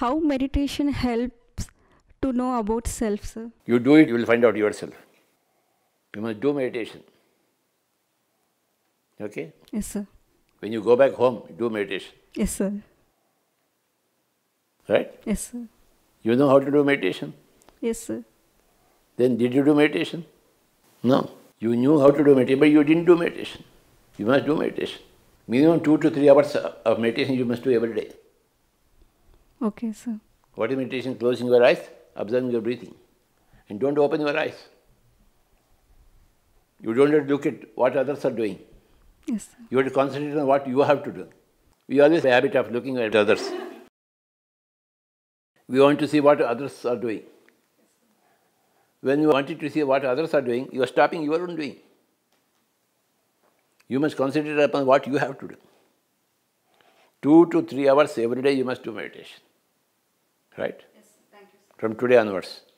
How meditation helps to know about self, sir? You do it, you will find out yourself. You must do meditation. Okay? Yes, sir. When you go back home, do meditation. Yes, sir. Right? Yes, sir. You know how to do meditation? Yes, sir. Then did you do meditation? No. You knew how to do meditation, but you didn't do meditation. You must do meditation. Minimum two to three hours of meditation you must do every day. Okay, sir. What is meditation? Closing your eyes, observing your breathing. And don't open your eyes. You don't have to look at what others are doing. Yes, sir. You have to concentrate on what you have to do. We always have a habit of looking at others. We want to see what others are doing. When you wanted to see what others are doing, you are stopping your own doing. You must concentrate upon what you have to do. Two to three hours every day you must do meditation. Right? Yes, thank you. From today onwards.